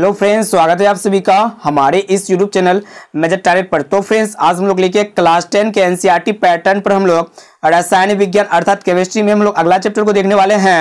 hello friends स्वागत है आप सभी का हमारे इस यूट्यूब चैनल मेजर टारगेट पर तो फ्रेंड्स आज हम लोग लेके क्लास टेन के एनसीईआरटी पैटर्न e पर हम लोग रसायन विज्ञान अर्थात केमिस्ट्री में हम लोग अगला चैप्टर को देखने वाले हैं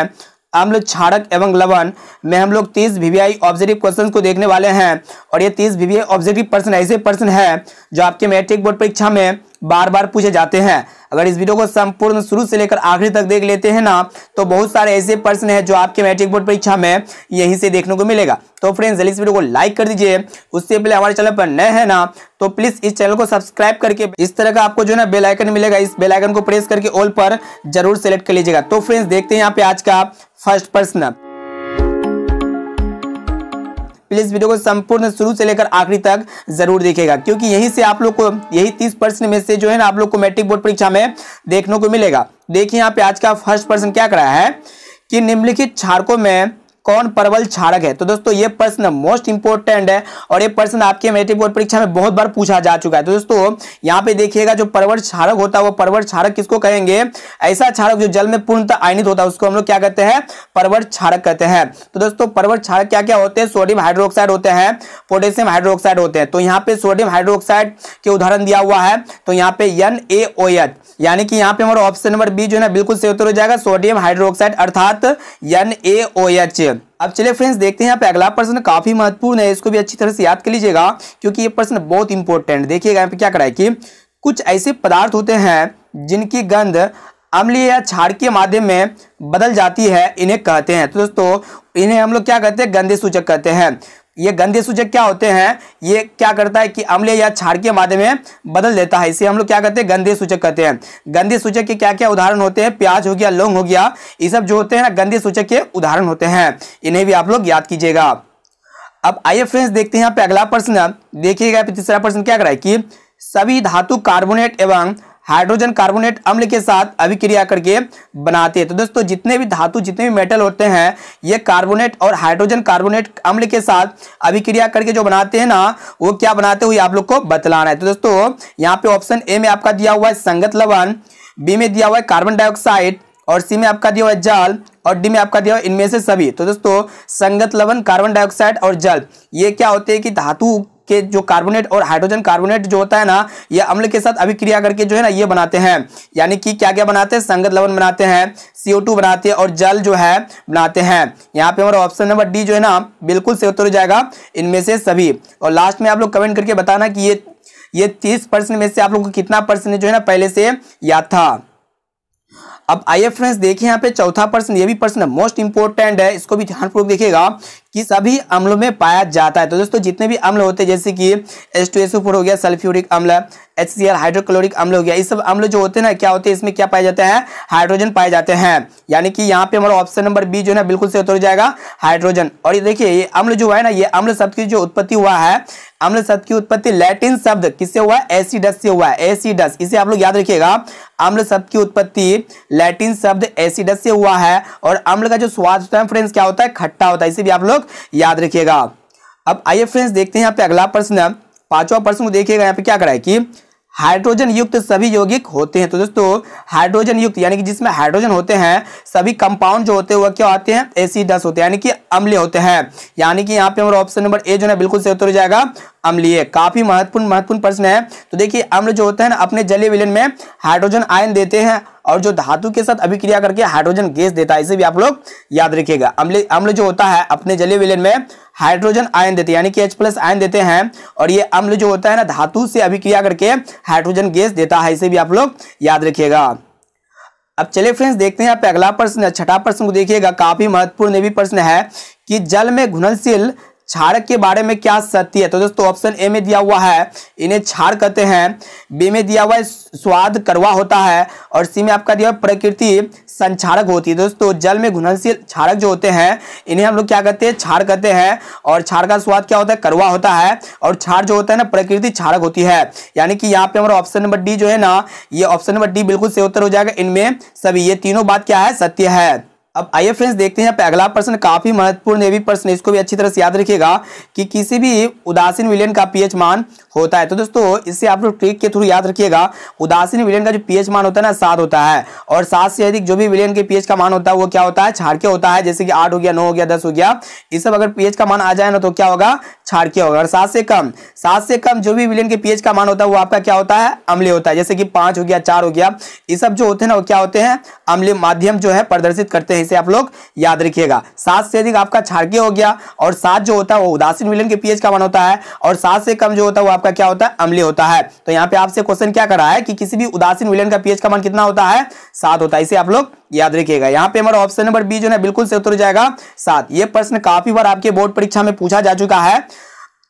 अम्ल छाड़क एवं लवन में हम लोग तीस वीवीआई ऑब्जेक्टिव क्वेश्चन को देखने वाले हैं और ये तीस वीवीआई ऑब्जेक्टिव पर्सन ऐसे पर्सन है जो आपके मैट्रिक बोर्ड परीक्षा में बार बार पूछे जाते हैं अगर इस वीडियो को संपूर्ण शुरू से लेकर आखिरी तक देख लेते हैं ना तो बहुत सारे ऐसे प्रश्न हैं जो आपके मैट्रिक बोर्ड परीक्षा में यहीं से देखने को मिलेगा तो फ्रेंड्स इस वीडियो को लाइक कर दीजिए उससे पहले हमारे चैनल पर नए हैं ना तो प्लीज इस चैनल को सब्सक्राइब करके इस तरह का आपको जो ना बेलाइकन मिलेगा इस बेलाइकन को प्रेस करके ऑल पर जरूर सेलेक्ट कर लीजिएगा तो फ्रेंड्स देखते हैं यहाँ पे आज का फर्स्ट प्रश्न प्लीज वीडियो को संपूर्ण शुरू से लेकर आखिरी तक जरूर देखेगा क्योंकि यही से आप लोग को यही तीस प्रश्न में से जो है ना आप लोग को मैट्रिक बोर्ड परीक्षा में देखने को मिलेगा देखिए यहाँ पे आज का फर्स्ट प्रश्न क्या कराया है कि निम्नलिखित छारकों में कौन प्रबल क्षारक है तो दोस्तों ये प्रश्न मोस्ट इंपोर्टेंट है और ये प्रश्न आपके मेट्रिक बोर्ड परीक्षा में बहुत बार पूछा जा चुका है तो दोस्तों यहाँ पे देखिएगा जो परवल क्षारक होता है वो परवल क्षारक किसको कहेंगे ऐसा क्षारक जो जल में पूर्णतः आयनित होता है उसको हम लोग क्या कहते हैं परवल क्षारक कहते हैं तो दोस्तों परवल क्षारक क्या क्या होते हैं सोडियम हाइड्रोक्साइड होते हैं पोटेशियम हाइड्रोक्साइड होते हैं तो यहाँ पे सोडियम हाइड्रोक्साइड के उदाहरण दिया हुआ है तो यहाँ पे एन ए ओ एच यानी कि यहाँ पे हमारा ऑप्शन नंबर बी जो है ना बिल्कुल सही उत्तर हो जाएगा सोडियम हाइड्रोक्साइड अर्थात N A O H question अब चलिए फ्रेंड्स देखते हैं यहाँ पे अगला प्रश्न काफी महत्वपूर्ण है इसको भी अच्छी तरह से याद कर लीजिएगा क्योंकि ये प्रश्न बहुत इंपॉर्टेंट देखिएगा यहाँ पे क्या कराए कि कुछ ऐसे पदार्थ होते हैं जिनकी गंध अम्लीय या छाड़ के माध्यम में बदल जाती है इन्हें कहते हैं तो दोस्तों इन्हें हम लोग क्या कहते हैं गंदे सूचक कहते हैं ये गंधे सूचक क्या होते हैं ये क्या करता है कि अम्ले या क्षार के में बदल देता है इसे हम लोग क्या कहते हैं गंधे सूचक कहते हैं गंधे सूचक के क्या क्या उदाहरण होते हैं प्याज हो गया लौंग हो गया ये सब जो होते हैं ना गंधे सूचक के उदाहरण होते हैं इन्हें भी आप लोग याद कीजिएगा अब आइए फ्रेंड्स देखते हैं यहाँ पे अगला प्रश्न देखिएगा तीसरा प्रश्न क्या कराए कि सभी धातु कार्बोनेट एवं हाइड्रोजन कार्बोनेट अम्ल के साथ अभिक्रिया करके बनाते हैं तो दोस्तों जितने भी धातु जितने भी मेटल होते हैं ये कार्बोनेट और हाइड्रोजन कार्बोनेट अम्ल के साथ अभिक्रिया करके जो बनाते हैं ना वो क्या बनाते हुए आप लोग को बतलाना है तो दोस्तों यहाँ पे ऑप्शन ए में आपका दिया हुआ है संगत लवन बी में दिया हुआ है कार्बन डाइऑक्साइड और सी में आपका दिया हुआ है जल और डी में आपका दिया हुआ इनमें से सभी तो दोस्तों संगत लवन कार्बन डाइऑक्साइड और जल ये क्या होते हैं कि धातु के जो कार्बोनेट और हाइड्रोजन कार्बोनेट जो होता है ना ये अम्ल के साथ अभिक्रिया करके जो है ना ये बनाते हैं यानी कि क्या क्या बनाते हैं संगत लवन बनाते हैं सीओ बनाते हैं और जल जो है बनाते हैं यहाँ पे हमारा ऑप्शन नंबर डी जो है ना बिल्कुल से उत्तर हो जाएगा इनमें से सभी और लास्ट में आप लोग कमेंट करके बताना कि ये ये तीस परसेंट में से आप लोगों को कितना परसेंट जो है ना पहले से याद था अब आइए फ्रेंड्स देखिए यहाँ पे चौथा पर्सन ये भी पर्सन मोस्ट इंपॉर्टेंट है इसको भी ध्यानपूर्वक देखिएगा कि सभी अम्ल में पाया जाता है तो दोस्तों जितने भी अम्ल होते हैं जैसे कि एस टू एस फोर हो गया सल्फ्यूरिक अम्ल एच सी एल हाइड्रोक्लोरिक अम्ल हो गया ये सब अम्ल जो होते हैं ना क्या होते हैं इसमें क्या पाए जाते हैं हाइड्रोजन पाए जाते हैं यानी कि यहाँ पे हमारा ऑप्शन नंबर बी जो है ना बिल्कुल से उतर जाएगा हाइड्रोजन और ये देखिए ये अम्ल जो है ना ये अम्ल शब्द की जो उत्पत्ति हुआ है अम्ल शब्द की उत्पत्ति लैटिन शब्द किससे हुआ है एसिडस से हुआ है एसिडस इसे आप लोग याद रखिएगा अम्ल शब्द की उत्पत्ति लैटिन शब्द एसिडस से हुआ है और अम्ल का जो स्वाद होता है फ्रेंड्स क्या होता है खट्टा होता है इसे भी आप लोग लोग याद रखिएगा अब आइए फ्रेंड्स देखते हैं यहाँ पे अगला प्रश्न पांचवा प्रश्न को देखिएगा यहाँ पे क्या करा है कि हाइड्रोजन युक्त सभी यौगिक होते हैं तो दोस्तों हाइड्रोजन युक्त यानी कि जिसमें हाइड्रोजन होते हैं सभी कंपाउंड जो होते हैं वह क्या होते हैं एसिडस होते हैं यानी कि अम्लीय होते हैं यानी कि यहाँ पे हमारा ऑप्शन नंबर ए जो है बिल्कुल सही उत्तर हो जाएगा अम्लीय काफी महत्वपूर्ण महत्वपूर्ण प्रश्न है तो देखिए अम्ल जो होते हैं ना अपने जलीय विलन में हाइड्रोजन आयन देते हैं और जो धातु के साथ अभिक्रिया करके हाइड्रोजन गैस देता है इसे भी आप लोग याद रखिएगा अम्ल अम्ल जो होता है अपने जलीय विलयन में हाइड्रोजन आयन देते हैं यानी कि H प्लस आयन देते हैं और ये अम्ल जो होता है ना धातु से अभिक्रिया करके हाइड्रोजन गैस देता है इसे भी आप लोग याद रखिएगा अब चलिए फ्रेंड्स देखते हैं आप अगला प्रश्न छठा प्रश्न को देखिएगा काफी महत्वपूर्ण भी प्रश्न है कि जल में घुलनशील क्षारक के बारे में क्या सत्य है तो दोस्तों ऑप्शन ए में दिया हुआ है इन्हें छाड़ कहते हैं बी में दिया हुआ है स्वाद करवा होता है और सी में आपका दिया हुआ प्रकृति संचारक होती है दोस्तों जल में घुलनशील क्षारक जो होते हैं इन्हें हम लोग क्या कहते हैं छाड़ कहते हैं और छाड़ का स्वाद क्या होता है करवा होता है और छाड़ जो होता है ना प्रकृति क्षारक होती है यानी कि यहाँ पे हमारा ऑप्शन नंबर डी जो है ना ये ऑप्शन नंबर डी बिल्कुल से उत्तर हो जाएगा इनमें सभी ये तीनों बात क्या है सत्य है अब आइए फ्रेंड्स देखते हैं अगला प्रश्न काफी महत्वपूर्ण है भी प्रश्न इसको भी अच्छी तरह से याद रखिएगा कि किसी भी उदासीन विलियन का पीएच मान होता है तो दोस्तों इससे आप लोग ट्रिक के थ्रू याद रखिएगा उदासीन विलियन का जो पीएच मान होता है ना सात होता है और सात से अधिक जो भी विलियन के पीएच का मान होता है वो क्या होता है छाड़के होता है जैसे कि आठ हो गया नौ हो गया दस हो गया ये सब अगर पीएच का मान आ जाए ना तो क्या होगा छाड़के होगा और सात से कम सात से कम जो भी विलियन के पीएच का मान होता है वो आपका क्या होता है अम्लीय होता है जैसे कि पांच हो गया चार हो गया ये सब जो होते हैं ना वो क्या होते हैं अम्लीय माध्यम जो है प्रदर्शित करते हैं है इसे आप लोग याद रखिएगा सात से अधिक आपका क्षारकीय हो गया और सात जो होता है वो उदासीन मिलन के पीएच का मान होता है और सात से कम जो होता है वो आपका क्या होता है अम्लीय होता है तो यहाँ पे आपसे क्वेश्चन क्या करा है कि किसी भी उदासीन मिलन का पीएच का मान कितना होता है सात होता है इसे आप लोग याद रखिएगा यहाँ पे हमारा ऑप्शन नंबर बी जो है बिल्कुल से उतर जाएगा सात ये प्रश्न काफी बार आपके बोर्ड परीक्षा में पूछा जा चुका है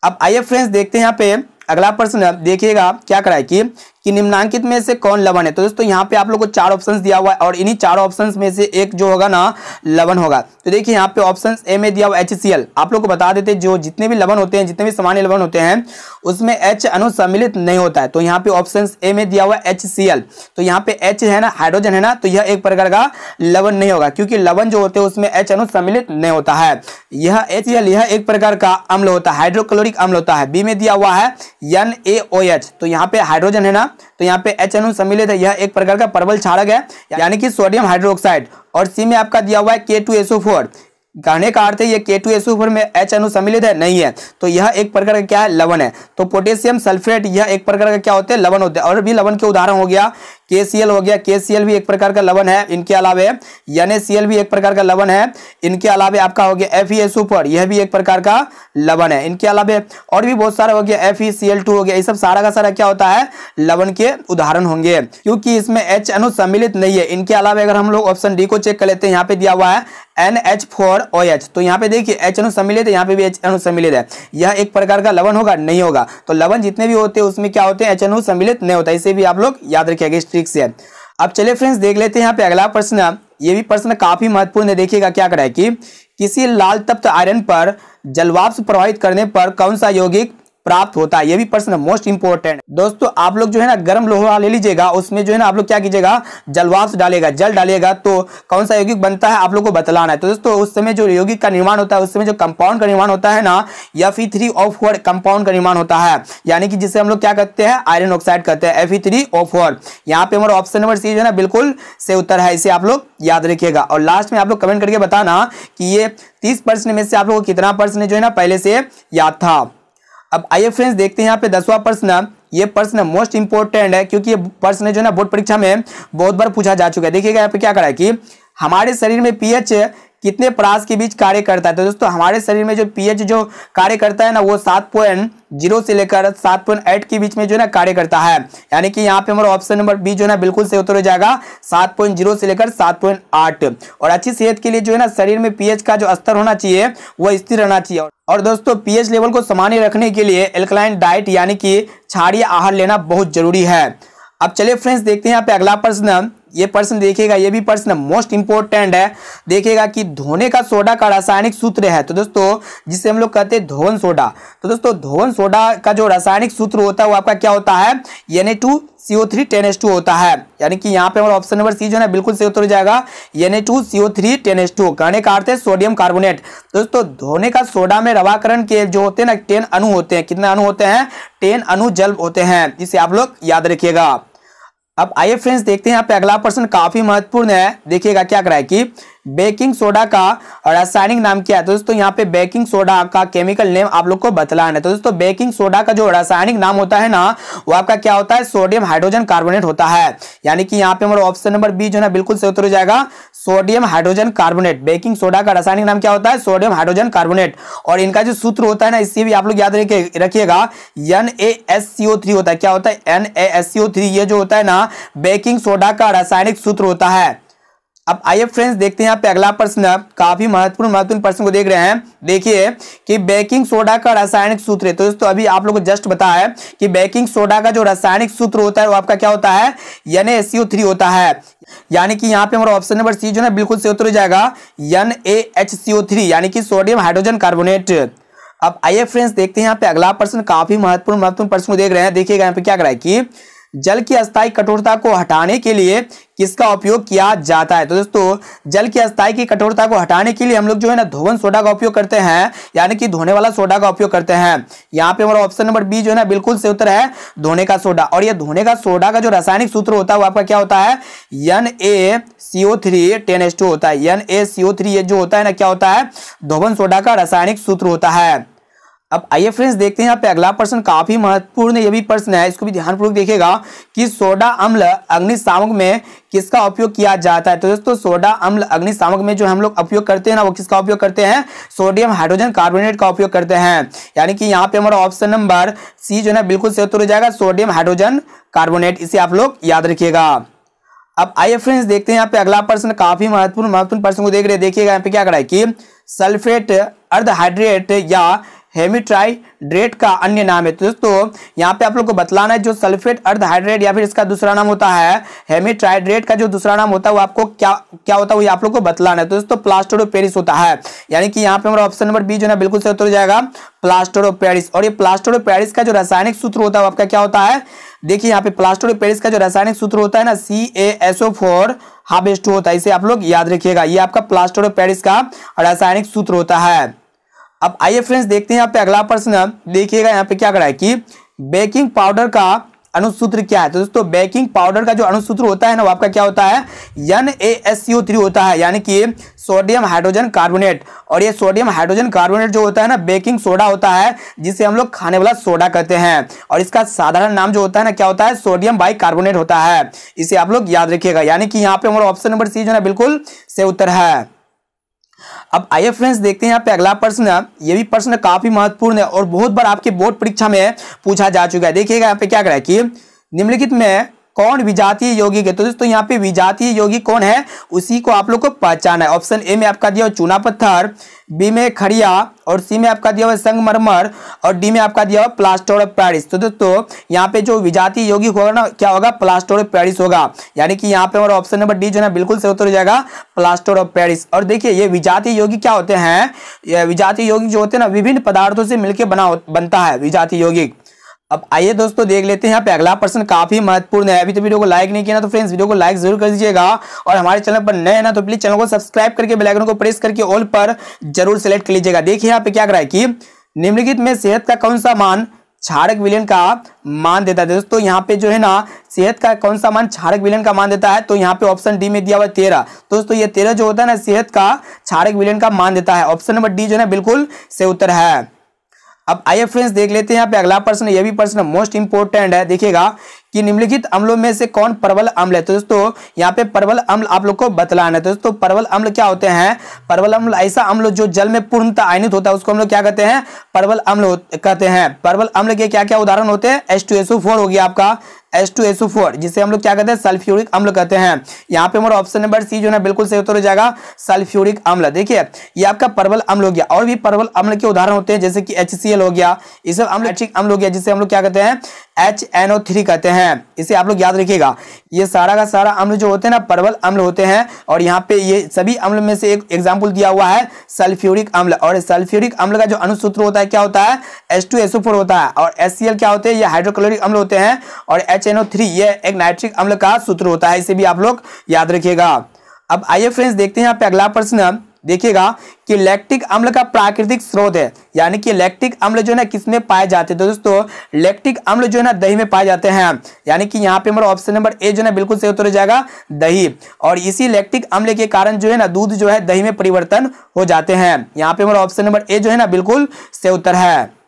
अब आइए फ्रेंड्स देखते हैं यहाँ पे अगला प्रश्न देखिएगा क्या करा है कि कि निम्नांकित में से कौन लवन है तो दोस्तों यहाँ पे आप लोगों को चार ऑप्शन दिया हुआ है और इन्हीं चार ऑप्शन में से एक जो होगा ना लवन होगा तो देखिए यहाँ पे ऑप्शन ए में दिया हुआ एच सी आप लोग को बता देते जो जितने भी लवन होते हैं जितने भी सामान्य लवन होते हैं उसमें एच अनु सम्मिलित नहीं होता है तो यहाँ पे ऑप्शन ए में दिया हुआ एच तो यहाँ पे एच है ना हाइड्रोजन है ना तो यह एक प्रकार का लवन नहीं होगा क्योंकि लवन जो होते हैं उसमें एच अनु सम्मिलित नहीं होता है यह एच यह एक प्रकार का अम्ल होता है हाइड्रोक्लोरिक अम्ल होता है बी में दिया हुआ है एन ए ओ एच तो यहाँ पे हाइड्रोजन है ना तो यहाँ पे एच अनु सम्मिलित है यह एक प्रकार का परबल छाड़क है यानी कि सोडियम हाइड्रोक्साइड और सी में आपका दिया हुआ है के टू एसओ फोर गाने का अर्थ है ये के टू एस ऊपर में एच अनु सम्मिलित है नहीं है तो यह एक प्रकार का क्या है लवन है तो पोटेशियम सल्फेट यह एक प्रकार का क्या होते हैं लवन होते हैं और भी लवन के उदाहरण हो गया के सी एल हो गया के सी एल भी एक प्रकार का लवन है इनके अलावे एन सी एल भी एक प्रकार का लवन है इनके अलावे आपका हो गया एफ ई एस ऊपर यह भी एक प्रकार का लवन है इनके अलावे और भी बहुत सारा हो गया F E C L two हो गया ये सब सारा का सारा क्या होता है लवन के उदाहरण होंगे क्योंकि इसमें एच अनु सम्मिलित नहीं है इनके अलावा अगर हम लोग ऑप्शन डी को चेक कर लेते हैं यहाँ पे दिया हुआ है N H four O H तो यहाँ पे देखिए एच अणु सम्मिलित है यहाँ पे भी एच अणु सम्मिलित है यह एक प्रकार का लवन होगा नहीं होगा तो लवन जितने भी होते हैं उसमें क्या होते हैं एच अणु सम्मिलित नहीं होता इसे भी आप लोग याद रखिएगा इस ट्रिक से अब चलिए फ्रेंड्स देख लेते हैं यहाँ पे अगला प्रश्न ये भी प्रश्न काफी महत्वपूर्ण है देखिएगा क्या करा है कि किसी लाल तप्त आयरन पर जलवाप्स प्रभावित करने पर कौन सा यौगिक प्राप्त होता है ये भी प्रश्न मोस्ट इंपोर्टेंट दोस्तों आप लोग जो है ना गर्म लोहा ले लीजिएगा उसमें जो है ना आप लोग क्या कीजिएगा जलवाष्प डालेगा जल डालेगा तो कौन सा यौगिक बनता है आप लोग को बतलाना है तो दोस्तों उस समय जो यौगिक का निर्माण होता है उस समय जो कंपाउंड का निर्माण होता है ना या फिर थ्री ऑफ कंपाउंड का निर्माण होता है यानी कि जिसे हम लोग क्या कहते हैं आयरन ऑक्साइड कहते हैं एफ थ्री यहाँ पे हमारा ऑप्शन नंबर सी जो है ना बिल्कुल से उत्तर है इसे आप लोग याद रखिएगा और लास्ट में आप लोग कमेंट करके बताना कि ये तीस परसेंट में से आप लोग को कितना पर्सन जो है ना पहले से याद था अब आइए फ्रेंड्स देखते हैं यहाँ पे दसवा प्रश्न ये प्रश्न मोस्ट इंपोर्टेंट है क्योंकि ये प्रश्न जो है ना बोर्ड परीक्षा में बहुत बार पूछा जा चुका है देखिएगा यहाँ पे क्या करा है कि हमारे शरीर में पीएच कितने प्रास के बीच कार्य करता है तो दोस्तों हमारे शरीर में जो पीएच जो कार्य करता है ना वो सात पॉइंट जीरो से लेकर सात पॉइंट एट के बीच में जो है ना कार्य करता है यानी कि यहाँ पे हमारा ऑप्शन नंबर बी जो ना बिल्कुल सही उत्तर हो जाएगा सात पॉइंट जीरो से लेकर सात पॉइंट आठ और अच्छी सेहत के लिए जो है ना शरीर में पीएच का जो स्तर होना चाहिए वो स्थिर रहना चाहिए और दोस्तों पीएच लेवल को सामान्य रखने के लिए एल्कलाइन डाइट यानी कि छाड़िया आहार लेना बहुत जरूरी है अब चलिए फ्रेंड्स देखते हैं यहाँ पे अगला प्रश्न ये प्रश्न देखेगा ये भी प्रश्न मोस्ट इंपोर्टेंट है देखेगा कि धोने का सोडा का रासायनिक सूत्र है तो दोस्तों जिसे हम लोग कहते हैं धोन सोडा तो दोस्तों धोन सोडा का जो रासायनिक सूत्र होता है वो आपका क्या होता है N two C O three ten S two होता है यानी कि यहाँ पे हमारा ऑप्शन नंबर सी जो है बिल्कुल सही उत्तर हो जाएगा N A two C O three ten S two कहने का अर्थ है सोडियम तो कार्बोनेट दोस्तों धोने का सोडा में रवाकरण के जो होते हैं ना टेन अनु होते हैं कितने अनु होते हैं टेन अनु जल होते हैं इसे आप लोग याद रखिएगा अब आइए फ्रेंड्स देखते हैं यहाँ पे अगला प्रश्न काफी महत्वपूर्ण है देखिएगा क्या कराए कि बेकिंग सोडा का रासायनिक नाम क्या है तो दोस्तों यहाँ पे बेकिंग सोडा का केमिकल नेम आप लोग को बतलाना है तो दोस्तों बेकिंग सोडा का जो रासायनिक नाम होता है ना वो आपका क्या होता है सोडियम हाइड्रोजन कार्बोनेट होता है यानी कि यहाँ पे हमारा ऑप्शन नंबर बी जो है बिल्कुल सही उत्तर हो जाएगा sodium hydrogen carbonate baking soda का रासायनिक नाम क्या होता है सोडियम हाइड्रोजन कार्बोनेट और इनका जो सूत्र होता है ना इससे भी आप लोग याद रखिएगा N A S C O three होता है क्या होता है N A S C O three ये जो होता है ना बेकिंग सोडा का रासायनिक सूत्र होता है अब आइए फ्रेंड्स देखते हैं यहाँ पे अगला प्रश्न काफी महत्वपूर्ण महत्वपूर्ण प्रश्न को देख रहे हैं देखिए कि बेकिंग सोडा का रासायनिक सूत्र है तो दोस्तों अभी आप लोगों को जस्ट बताया कि बेकिंग सोडा का जो रासायनिक सूत्र होता है वो आपका क्या होता है एन थ्री होता है यानी कि यहाँ पे हमारा ऑप्शन नंबर सी जो है बिल्कुल से उत्तर हो जाएगा एन थ्री यानी कि सोडियम हाइड्रोजन कार्बोनेट अब आइए फ्रेंड्स देखते हैं यहाँ पे अगला प्रश्न काफी महत्वपूर्ण महत्वपूर्ण प्रश्न को देख रहे हैं देखिएगा यहाँ पे क्या कराए की जल की अस्थायी कठोरता को हटाने के लिए किसका उपयोग किया जाता है तो दोस्तों जल की अस्थायी की कठोरता को हटाने के लिए हम लोग जो है ना धोवन सोडा का उपयोग करते हैं यानी कि धोने वाला सोडा का उपयोग करते हैं यहाँ पे हमारा ऑप्शन नंबर बी जो है ना बिल्कुल से उत्तर है धोने का सोडा और यह धोने का सोडा का जो रासायनिक सूत्र होता है वो आपका क्या होता है N A C O three ten S two होता है एन ए सीओ थ्री ये जो होता है ना क्या होता है धोवन सोडा का रासायनिक सूत्र होता है अब आइए फ्रेंड्स देखते हैं यहाँ पे अगला प्रश्न काफी महत्वपूर्ण ये भी प्रश्न है इसको भी ध्यानपूर्वक देखिएगा कि सोडा अम्ल अग्निशामक में किसका उपयोग किया जाता है तो दोस्तों सोडा अम्ल अग्निशामक में जो हम लोग उपयोग करते हैं ना वो किसका उपयोग करते हैं सोडियम हाइड्रोजन कार्बोनेट का उपयोग करते हैं यानी कि यहाँ पे हमारा ऑप्शन नंबर सी जो है बिल्कुल से उत्तर हो जाएगा सोडियम हाइड्रोजन कार्बोनेट इसे आप लोग याद रखिएगा अब आइए फ्रेंड्स देखते हैं यहाँ पे अगला प्रश्न काफी महत्वपूर्ण महत्वपूर्ण प्रश्न को देख रहे देखिएगा यहाँ पे क्या करा है कि सल्फेट अर्धहाइड्रेट या हेमिट्राइड्रेट का अन्य नाम है तो दोस्तों यहाँ पे आप लोग को बतलाना है जो सल्फेट अर्धहाइड्रेट या फिर इसका दूसरा नाम होता है हेमिट्राइड्रेट का जो दूसरा नाम होता है वो आपको क्या क्या होता है वो आप लोग को बतलाना है तो दोस्तों प्लास्टोडो पेरिस होता है यानी कि यहाँ पे हमारा ऑप्शन नंबर बी जो है बिल्कुल सही उत्तर हो जाएगा प्लास्टोडो पेरिस और ये प्लास्टोडो पेरिस का जो रासायनिक सूत्र होता है वो आपका क्या होता है देखिए यहाँ पे प्लास्टोडो पेरिस का जो रासायनिक सूत्र होता है ना सी ए एस फोर हाबेस्ट होता है इसे आप लोग याद रखिएगा ये आपका प्लास्टोडो पेरिस का रासायनिक सूत्र होता है अब आइए फ्रेंड्स देखते हैं यहाँ पे अगला प्रश्न देखिएगा यहाँ पे क्या करा है कि बेकिंग पाउडर का अनुसूत्र क्या है तो दोस्तों बेकिंग पाउडर का जो अनुसूत्र होता है ना वो आपका क्या होता है N A S C O three होता है यानी कि सोडियम हाइड्रोजन कार्बोनेट और ये सोडियम हाइड्रोजन कार्बोनेट जो होता है ना बेकिंग सोडा होता है जिसे हम लोग खाने वाला सोडा कहते हैं और इसका साधारण नाम जो होता है ना क्या होता है सोडियम बाई कार्बोनेट होता है इसे आप लोग याद रखिएगा यानी कि यहाँ पे हमारा ऑप्शन नंबर सी जो है बिल्कुल से उत्तर है अब आइए फ्रेंड्स देखते हैं यहाँ पे अगला प्रश्न ये भी प्रश्न काफी महत्वपूर्ण है और बहुत बार आपके बोर्ड परीक्षा में पूछा जा चुका है देखिएगा यहाँ पे क्या करा कि निम्नलिखित में कौन विजातीय योगी है तो दोस्तों यहाँ पे विजातीय योगी कौन है उसी को आप लोग को पहचाना है ऑप्शन ए में आपका दिया हुआ चूना पत्थर बी में खड़िया और सी में आपका दिया हुआ संगमरमर और डी में आपका दिया हुआ प्लास्टर ऑफ पैरिस तो दोस्तों यहाँ पे जो विजातीय योगी होगा ना क्या होगा प्लास्टर ऑफ पैरिस होगा यानी कि यहाँ पे हमारा ऑप्शन नंबर डी जो है बिल्कुल सही उत्तर हो जाएगा प्लास्टर ऑफ पैरिस और देखिए ये विजातीय योगी क्या होते हैं विजातीय योगी जो होते हैं ना विभिन्न पदार्थों से मिलकर बना बनता है विजातीय योगी अब आइए दोस्तों देख लेते हैं यहाँ पे अगला प्रश्न काफी महत्वपूर्ण है अभी तो वीडियो को लाइक नहीं किया ना तो फ्रेंड्स वीडियो को लाइक जरूर कर दीजिएगा और हमारे चैनल पर नए हैं ना तो प्लीज चैनल को सब्सक्राइब करके आइकन को प्रेस करके ऑल पर जरूर सेलेक्ट कर लीजिएगा देखिए यहाँ पे क्या कराए कि निम्नलिखित में सेहत का कौन सा मान छारक विलियन का मान देता है दोस्तों यहाँ पे जो है ना सेहत का कौन सा मान छारक विलियन का मान देता है तो यहाँ पे ऑप्शन डी में दिया हुआ तेरह दोस्तों ये तेरह जो होता है ना सेहत का छारक विलियन का मान देता है ऑप्शन नंबर डी जो है बिल्कुल से उत्तर है अब आइए फ्रेंड्स देख लेते हैं यहाँ पे अगला प्रश्न ये भी प्रश्न मोस्ट इंपोर्टेंट है देखिएगा कि निम्नलिखित अम्लों में से कौन परवल अम्ल है तो दोस्तों यहाँ पे परवल अम्ल आप लोग को बतलाना है तो दोस्तों परवल अम्ल क्या होते हैं परवल अम्ल ऐसा अम्ल जो जल में पूर्णतः आयनित होता है उसको हम लोग क्या कहते हैं परवल अम्ल कहते हैं परवल अम्ल के क्या क्या उदाहरण होते हैं एस हो गया आपका फोर जिसे हम लोग क्या कहते हैं सल्फ्यूरिक अम्ल कहते हैं यहाँ पे हमारा ऑप्शन नंबर सी जो है बिल्कुल सही उत्तर हो जाएगा सल्फ्यूरिक अम्ल देखिए ये आपका परवल अम्ल हो गया और भी परवल अम्ल के उदाहरण होते हैं जैसे कि एल हो गया ये सब अम्ल अम्ल हो गया जिसे हम लोग क्या कहते हैं थ्री कहते हैं है इसे आप लोग याद रखिएगा ये सारा का सारा अम्ल जो होते हैं ना परवल अम्ल होते हैं और यहाँ पे ये सभी अम्ल में से एक एग्जाम्पल दिया हुआ है सल्फ्यूरिक अम्ल और सल्फ्यूरिक अम्ल का जो अनुसूत्र होता है क्या होता है एस टू एसओ फोर होता है और एस सी एल क्या होते हैं ये हाइड्रोक्लोरिक अम्ल होते हैं और एच एन ओ थ्री ये एक नाइट्रिक अम्ल का सूत्र होता है इसे भी आप लोग याद रखिएगा अब आइए फ्रेंड्स देखते हैं यहाँ पे अगला प्रश्न देखिएगा कि लैक्टिक अम्ल का प्राकृतिक स्रोत है यानी कि लैक्टिक अम्ल जो है ना किसमें पाए जाते हैं तो दोस्तों लैक्टिक अम्ल जो है ना दही में पाए जाते हैं यानी कि यहाँ पे हमारा ऑप्शन नंबर ए जो है ना बिल्कुल सही उत्तर हो जाएगा दही और इसी लैक्टिक अम्ल के कारण जो है ना दूध जो है दही में परिवर्तन हो जाते हैं यहाँ पे हमारा ऑप्शन नंबर ए जो है ना बिल्कुल सही उत्तर है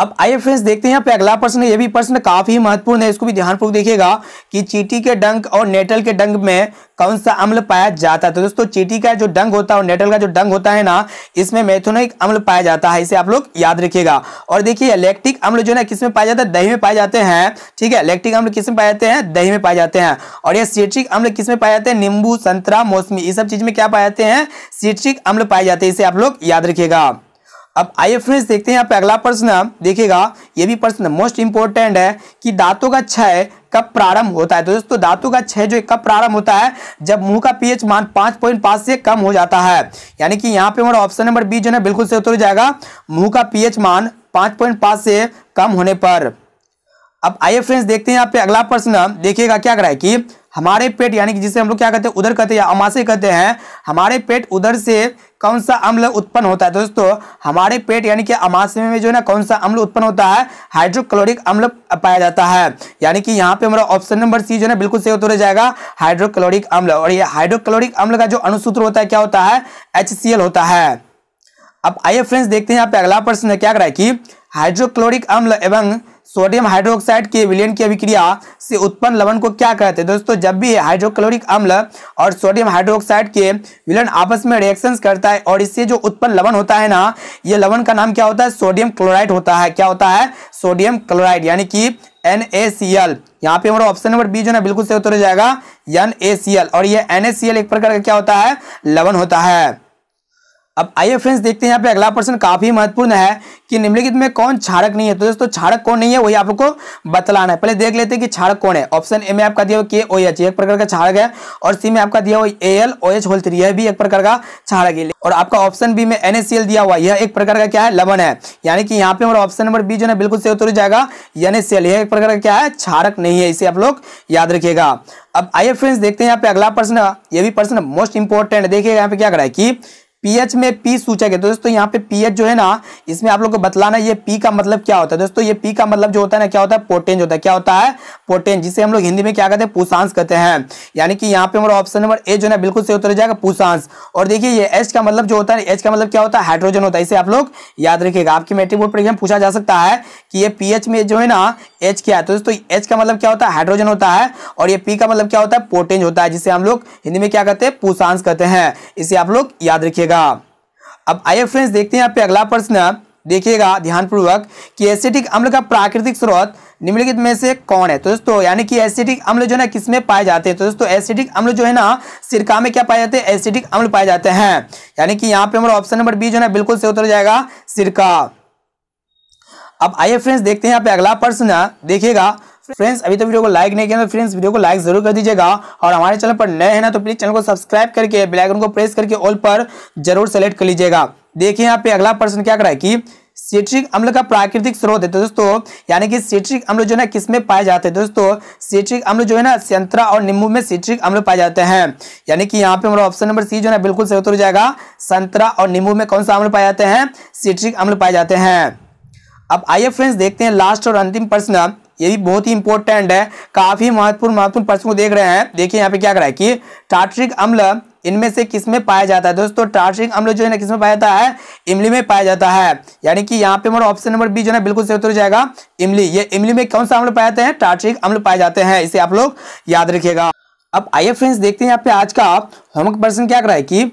अब आइए फ्रेंड्स देखते हैं यहाँ पे अगला प्रश्न ये भी प्रश्न काफी महत्वपूर्ण है इसको भी ध्यानपूर्वक देखिएगा कि चीटी के डंक और नेटल के डंक में कौन सा अम्ल पाया जाता है तो दोस्तों चीटी का जो डंग होता है और नेटल का जो डंग होता है ना इसमें मैथोनिक अम्ल पाया जाता है इसे आप लोग याद रखिएगा और देखिए इलेक्ट्रिक अम्ल जो है ना पाया जाता है दही में पाए जाते हैं ठीक है इलेक्ट्रिक अम्ल किस में पाए जाते हैं दही में पाए जाते हैं और यह सीट्रिक अम्ल किस में पाए जाते हैं नींबू संतरा मौसमी इस सब चीज में क्या पाए जाते हैं सीट्रिक अम्ल पाए जाते हैं इसे आप लोग याद रखिएगा अब आइए फ्रेंड्स देखते हैं यहाँ पे अगला प्रश्न देखिएगा ये भी प्रश्न मोस्ट इंपॉर्टेंट है कि दांतों का क्षय कब प्रारंभ होता है तो दोस्तों दांतों का क्षय जो कब प्रारंभ होता है जब मुंह का पीएच मान पांच पॉइंट पांच से कम हो जाता है यानी कि यहाँ पे हमारा ऑप्शन नंबर बी जो है बिल्कुल से उतर जाएगा मुंह का पीएच मान पांच से कम होने पर अब आइए फ्रेंड्स देखते हैं यहाँ पे अगला प्रश्न देखिएगा क्या कराए कि हमारे पेट यानी कि जिसे हम लोग क्या कहते हैं उधर कहते हैं या अमाशय कहते हैं हमारे पेट उधर से कौन सा अम्ल उत्पन्न होता है तो दोस्तों हमारे पेट यानी कि अमाशय में जो है ना कौन सा अम्ल उत्पन्न होता है हाइड्रोक्लोरिक अम्ल पाया जाता है यानी कि यहाँ पे हमारा ऑप्शन नंबर सी जो है ना बिल्कुल सही उत्तर हो जाएगा हाइड्रोक्लोरिक अम्ल और ये हाइड्रोक्लोरिक अम्ल का जो अनुसूत्र होता है क्या होता है एच होता है अब आइए फ्रेंड्स देखते हैं यहाँ पे अगला प्रश्न क्या करा है कि हाइड्रोक्लोरिक अम्ल एवं सोडियम हाइड्रोक्साइड के विलयन की अभिक्रिया से उत्पन्न लवण को क्या कहते हैं दोस्तों जब भी हाइड्रोक्लोरिक अम्ल और सोडियम हाइड्रोक्साइड के विलयन आपस में रिएक्शंस करता है और इससे जो उत्पन्न लवण होता है ना ये लवण का नाम क्या होता है सोडियम क्लोराइड होता है क्या होता है सोडियम क्लोराइड यानी कि एन ए सी एल यहाँ पे हमारा ऑप्शन नंबर बी जो ना बिल्कुल सही उत्तर हो जाएगा एन ए सी एल और ये एन ए सी एल एक प्रकार का क्या होता है लवन होता है अब आइए फ्रेंड्स देखते हैं यहाँ पे अगला प्रश्न काफी महत्वपूर्ण है कि निम्नलिखित में कौन क्षारक नहीं है तो दोस्तों छाड़क कौन नहीं है वही आपको बतलाना है पहले देख लेते हैं कि क्षारक कौन है ऑप्शन ए में आपका दिया हुआ के ओ एच एक प्रकार का क्षारक है और सी में आपका दिया हुआ A L O H whole three यह भी एक प्रकार का क्षारक है और आपका ऑप्शन बी में एन दिया हुआ यह एक प्रकार का क्या है लवन है यानी कि यहाँ पे हमारा ऑप्शन नंबर बी जो है बिल्कुल से उतर जाएगा एन यह एक प्रकार का क्या है क्षारक नहीं है इसे आप लोग याद रखिएगा अब आइए फ्रेंड्स देखते हैं यहाँ पे अगला प्रश्न ये भी प्रश्न मोस्ट इंपोर्टेंट देखिए यहाँ पे क्या करा है कि पीएच में पी सूचक है तो दोस्तों यहाँ पे पीएच जो है ना इसमें आप लोग को बतलाना ये पी का मतलब क्या होता है दोस्तों ये पी का मतलब जो होता है ना क्या होता है पोटेंज होता है क्या होता है पोटेंज जिसे हम लोग हिंदी में क्या कहते हैं पुसांस कहते हैं यानी कि यहाँ पे हमारा ऑप्शन नंबर ए जो है बिल्कुल सही उत्तर हो जाएगा पुसांस और देखिए ये एच का मतलब जो होता है एच का मतलब क्या होता है हाइड्रोजन होता है इसे आप लोग याद रखिएगा आपकी मेट्रिक बोर्ड पर एग्जाम पूछा जा सकता है कि ये पीएच में जो है ना एच क्या है तो दोस्तों एच का मतलब क्या होता है हाइड्रोजन होता है और ये पी का मतलब क्या होता है पोटेंज होता है जिसे हम लोग हिंदी में क्या कहते हैं पुसांस कहते हैं इसे आप लोग याद रखिएगा जाएगा अब आइए फ्रेंड्स देखते हैं यहाँ पे अगला प्रश्न देखिएगा ध्यानपूर्वक कि एसिडिक अम्ल का प्राकृतिक स्रोत निम्नलिखित में से कौन है तो दोस्तों यानी कि एसिडिक अम्ल जो है ना किसमें पाए जाते हैं तो दोस्तों एसिडिक अम्ल जो है ना सिरका में क्या पाए जाते हैं एसिडिक अम्ल पाए जाते हैं यानी कि यहाँ पे हमारा ऑप्शन नंबर बी जो है बिल्कुल से उतर जाएगा सिरका अब आइए फ्रेंड्स देखते हैं यहाँ पे अगला प्रश्न देखिएगा फ्रेंड्स अभी तो वीडियो को लाइक नहीं किया तो फ्रेंड्स वीडियो को लाइक जरूर कर दीजिएगा और हमारे चैनल पर नए हैं ना तो प्लीज चैनल को सब्सक्राइब करके बेलाइकन को प्रेस करके ऑल पर जरूर सेलेक्ट कर लीजिएगा देखिए यहाँ पे अगला प्रश्न क्या करा है कि सिट्रिक अम्ल का प्राकृतिक स्रोत है तो दोस्तों यानी कि सिट्रिक अम्ल जो है ना किसमें पाए जाते हैं तो दोस्तों सिट्रिक अम्ल जो है ना संतरा और नींबू में सिट्रिक अम्ल पाए जाते हैं यानी कि यहाँ पे हमारा ऑप्शन नंबर सी जो है ना बिल्कुल सही हो जाएगा संतरा और नींबू में कौन सा अम्ल पाए जाते हैं सिट्रिक अम्ल पाए जाते हैं अब आइए फ्रेंड्स देखते हैं लास्ट और अंतिम प्रश्न ये भी बहुत ही इंपॉर्टेंट है काफी महत्वपूर्ण महत्वपूर्ण प्रश्न को देख रहे हैं देखिए यहाँ पे क्या करा है कि टार्ट्रिक अम्ल इनमें से किसमें पाया जाता है दोस्तों टार्ट्रिक अम्ल जो है ना किसमें पाया जाता है इमली में पाया जाता है यानी कि यहाँ पे हमारा ऑप्शन नंबर बी जो है बिल्कुल सही उत्तर हो जाएगा इमली ये इमली में कौन सा अम्ल पाए जाते हैं टार्ट्रिक अम्ल पाए जाते हैं इसे आप लोग याद रखिएगा अब आइए फ्रेंड्स देखते हैं यहाँ पे आज का होमवर्क प्रश्न क्या करा है कि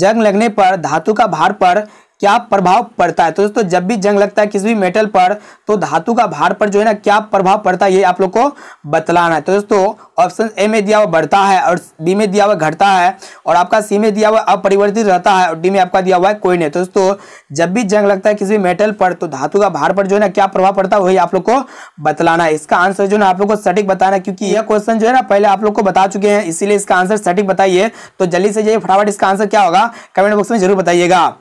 जंग लगने पर धातु का भार पर क्या प्रभाव पड़ता है तो दोस्तों जब भी जंग लगता है किसी भी मेटल पर तो धातु का भार पर जो है ना क्या प्रभाव पड़ता है ये आप लोग को बतलाना है तो दोस्तों ऑप्शन ए में दिया हुआ बढ़ता है और बी में दिया हुआ घटता है और आपका सी में दिया हुआ अपरिवर्तित रहता है और डी में आपका दिया हुआ है कोई नहीं तो दोस्तों जब भी जंग लगता है किसी भी मेटल पर तो धातु का भार पर जो है ना क्या प्रभाव पड़ता है वही आप लोग को बतलाना है इसका आंसर जो है आप लोग को सटीक बताना क्योंकि यह क्वेश्चन जो है ना पहले आप लोग को बता चुके हैं इसीलिए इसका आंसर सटीक बताइए तो जल्दी से जाइए फटाफट इसका आंसर क्या होगा कमेंट बॉक्स में जरूर बताइएगा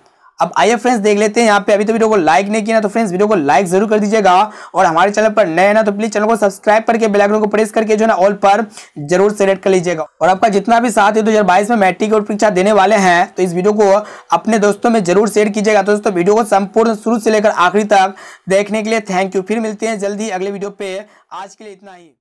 अब आइए फ्रेंड्स देख लेते हैं यहाँ पे अभी तो वीडियो को लाइक नहीं किया ना तो फ्रेंड्स वीडियो को लाइक जरूर कर दीजिएगा और हमारे चैनल पर नए ना तो प्लीज चैनल को सब्सक्राइब करके बेलाइकन को प्रेस करके जो ना ऑल पर जरूर सेलेक्ट कर लीजिएगा और आपका जितना भी साथ है दो में मैट्रिक और परीक्षा देने वाले हैं तो इस वीडियो को अपने दोस्तों में जरूर शेयर कीजिएगा तो दोस्तों वीडियो को संपूर्ण शुरू से लेकर आखिरी तक देखने के लिए थैंक यू फिर मिलते हैं जल्दी अगले वीडियो पे आज के लिए इतना ही